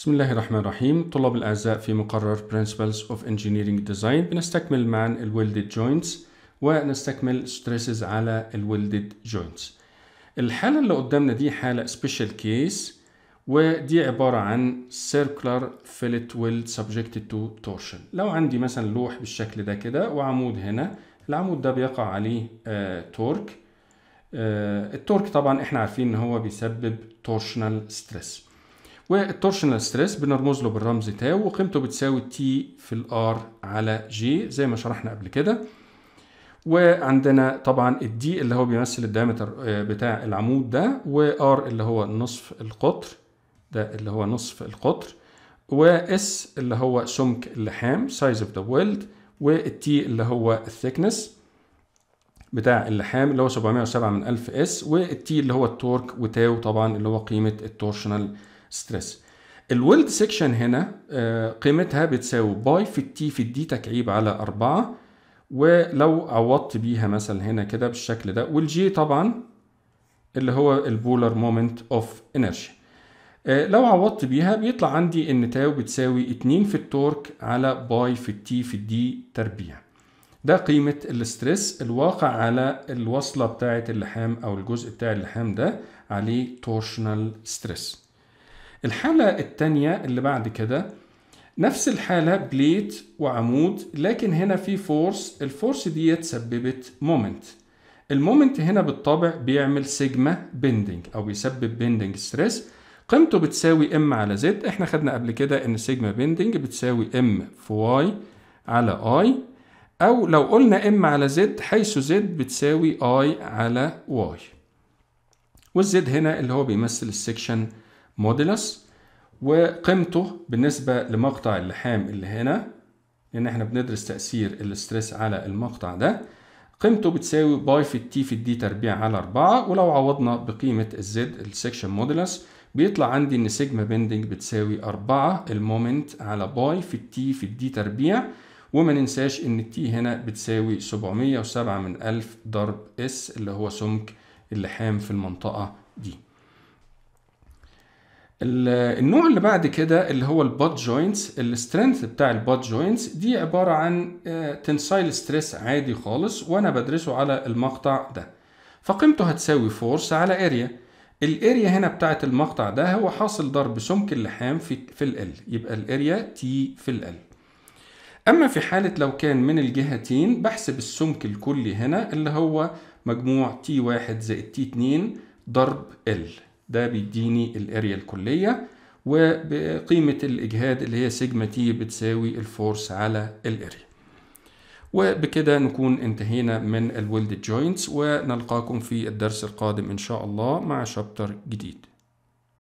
بسم الله الرحمن الرحيم طلاب الأعزاء في مقرر Principles of Engineering Design بنستكمل معا الويلدد joints ونستكمل stresses على الويلدد joints الحالة اللي قدامنا دي حالة special case ودي عبارة عن circular fillet weld subjected to torsion لو عندي مثلا لوح بالشكل ده كده وعمود هنا العمود ده بيقع عليه آه تورك آه التورك طبعا احنا عارفين ان هو بيسبب torsional stress والتورشنال ستريس بنرمز له بالرمز تاو وقيمته بتساوي تي في الار على جي زي ما شرحنا قبل كده وعندنا طبعا الدي اللي هو بيمثل الدايمتر آه، بتاع العمود ده وار اللي هو نصف القطر ده اللي هو نصف القطر واس اللي هو سمك اللحام سايز اوف ذا ويلد والتي اللي هو الثيكنس بتاع اللحام اللي هو 707 من 1000 اس والتي اللي هو التورك وتاو طبعا اللي هو قيمه التورشنال ستريس الويلد سيكشن هنا آه، قيمتها بتساوي باي في التي في الدي تكعيب على أربعة ولو عوضت بيها مثلا هنا كده بالشكل ده والجي طبعا اللي هو البولر مومنت اوف انرجي آه، لو عوضت بيها بيطلع عندي ان تاو بتساوي 2 في التورك على باي في التي في الدي تربيع ده قيمة الاسترس الواقع على الوصلة بتاعة اللحام أو الجزء بتاع اللحام ده عليه تورشنال ستريس الحالة الثانية اللي بعد كده نفس الحالة بليت وعمود لكن هنا في فورس الفورس ديت سببت مومنت المومنت هنا بالطبع بيعمل سيجما بندنج او بيسبب بندنج ستريس قيمته بتساوي ام على زد احنا خدنا قبل كده ان سيجما بندنج بتساوي ام في واي على اي او لو قلنا ام على زد حيث زد بتساوي اي على واي والزد هنا اللي هو بيمثل السكشن مودلس وقيمته بالنسبة لمقطع اللحام اللي هنا لأن احنا بندرس تأثير الاسترس على المقطع ده قيمته بتساوي باي في التي في الدي تربيع على 4 ولو عوضنا بقيمة الزد السكشن مودلس بيطلع عندي ان سيجما بندنج بتساوي 4 المومنت على باي في التي في الدي تربيع وما ننساش ان التي هنا بتساوي 707 من 1000 ضرب اس اللي هو سمك اللحام في المنطقة دي النوع اللي بعد كده اللي هو البوت جوينتس السترينث بتاع البوت جوينتس دي عباره عن تنسايل آه، ستريس عادي خالص وانا بدرسه على المقطع ده فقيمته هتساوي فورس على اريا الاريا هنا بتاعت المقطع ده هو حاصل ضرب سمك اللحام في في ال يبقى الاريا تي في ال اما في حاله لو كان من الجهتين بحسب السمك الكلي هنا اللي هو مجموع تي واحد زائد تي اتنين ضرب ال ده بيديني الاريا الكليه وبقيمه الاجهاد اللي هي سيجما تي بتساوي الفورس على الاريا وبكده نكون انتهينا من الويلد جوينتس ونلقاكم في الدرس القادم ان شاء الله مع شابتر جديد